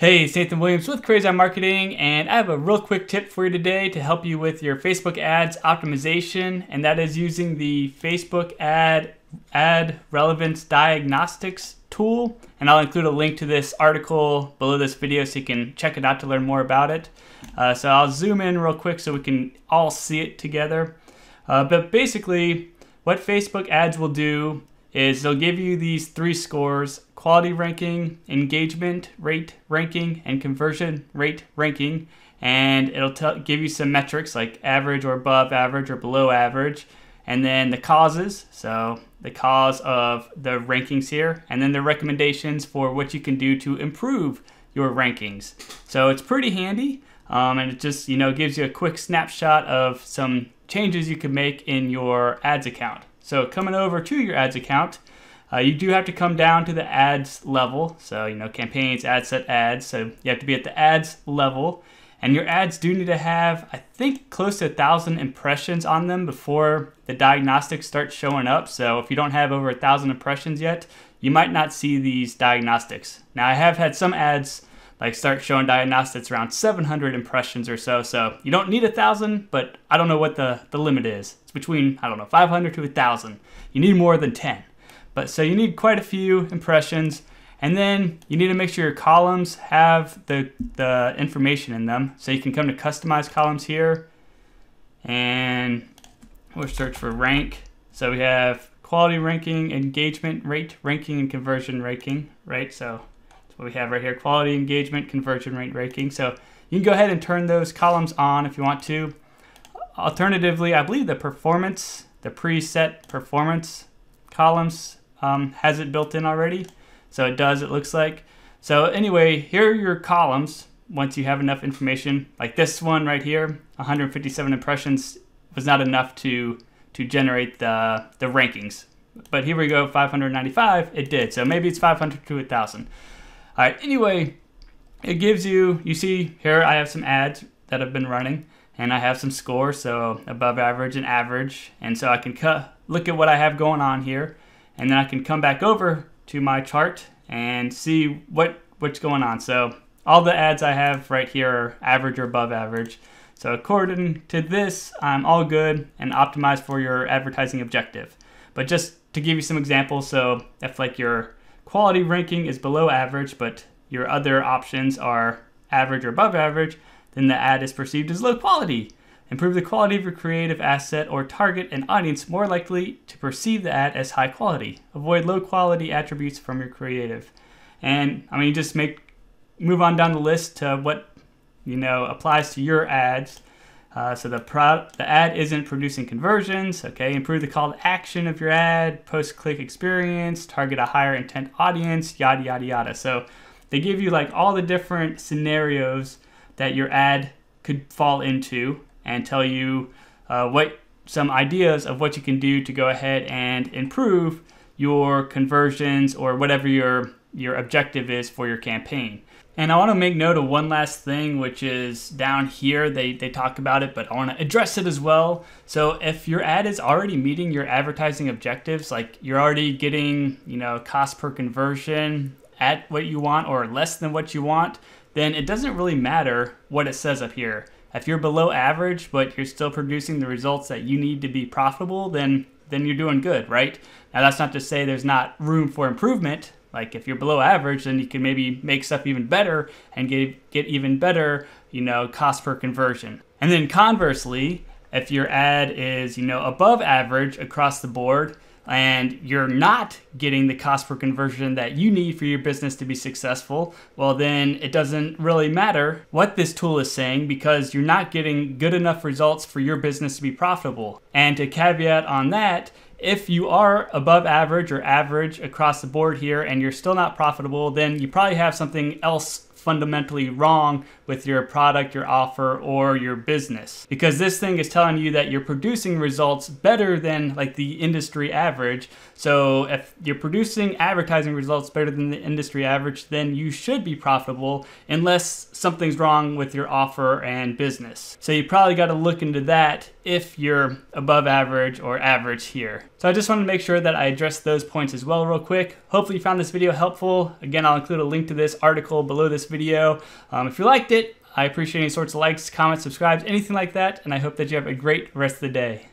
Hey, it's Nathan Williams with Crazy on Marketing, and I have a real quick tip for you today to help you with your Facebook ads optimization, and that is using the Facebook ad ad relevance diagnostics tool. And I'll include a link to this article below this video so you can check it out to learn more about it. Uh, so I'll zoom in real quick so we can all see it together. Uh, but basically, what Facebook ads will do is they'll give you these three scores quality ranking, engagement rate ranking, and conversion rate ranking. And it'll tell, give you some metrics like average or above average or below average. And then the causes, so the cause of the rankings here, and then the recommendations for what you can do to improve your rankings. So it's pretty handy. Um, and it just you know gives you a quick snapshot of some changes you can make in your ads account. So coming over to your ads account, uh, you do have to come down to the ads level. So, you know, campaigns, ad set, ads. So you have to be at the ads level. And your ads do need to have, I think, close to a 1,000 impressions on them before the diagnostics start showing up. So if you don't have over a 1,000 impressions yet, you might not see these diagnostics. Now, I have had some ads like start showing diagnostics around 700 impressions or so. So you don't need a 1,000, but I don't know what the, the limit is. It's between, I don't know, 500 to a 1,000. You need more than 10. But so you need quite a few impressions. And then you need to make sure your columns have the, the information in them. So you can come to customize columns here and we'll search for rank. So we have quality ranking, engagement rate, ranking, and conversion ranking, right? So that's what we have right here, quality, engagement, conversion rate, ranking. So you can go ahead and turn those columns on if you want to. Alternatively, I believe the performance, the preset performance columns um, has it built in already. So it does, it looks like. So anyway, here are your columns once you have enough information. Like this one right here, 157 impressions was not enough to, to generate the, the rankings. But here we go, 595, it did. So maybe it's 500 to 1,000. All right, anyway, it gives you, you see here I have some ads that have been running and I have some scores, so above average and average. And so I can cut, look at what I have going on here and then I can come back over to my chart and see what what's going on. So all the ads I have right here are average or above average. So according to this, I'm all good and optimized for your advertising objective. But just to give you some examples, so if like your quality ranking is below average, but your other options are average or above average, then the ad is perceived as low quality improve the quality of your creative asset, or target an audience more likely to perceive the ad as high quality. Avoid low quality attributes from your creative. And I mean, just make move on down the list to what you know applies to your ads. Uh, so the pro- the ad isn't producing conversions. Okay, improve the call to action of your ad, post click experience, target a higher intent audience, yada yada yada. So they give you like all the different scenarios that your ad could fall into, and tell you uh, what some ideas of what you can do to go ahead and improve your conversions or whatever your your objective is for your campaign. And I want to make note of one last thing, which is down here, they, they talk about it, but I want to address it as well. So if your ad is already meeting your advertising objectives, like you're already getting, you know, cost per conversion at what you want or less than what you want, then it doesn't really matter what it says up here if you're below average but you're still producing the results that you need to be profitable, then then you're doing good, right? Now that's not to say there's not room for improvement. Like if you're below average, then you can maybe make stuff even better and get get even better, you know, cost per conversion. And then conversely, if your ad is, you know, above average across the board, and you're not getting the cost per conversion that you need for your business to be successful, well, then it doesn't really matter what this tool is saying because you're not getting good enough results for your business to be profitable. And to caveat on that, if you are above average or average across the board here and you're still not profitable, then you probably have something else fundamentally wrong with your product, your offer, or your business. Because this thing is telling you that you're producing results better than like the industry average. So if you're producing advertising results better than the industry average, then you should be profitable unless something's wrong with your offer and business. So you probably got to look into that if you're above average or average here. So I just wanted to make sure that I addressed those points as well real quick. Hopefully you found this video helpful. Again, I'll include a link to this article below this video. Um, if you liked it, I appreciate any sorts of likes, comments, subscribes, anything like that, and I hope that you have a great rest of the day.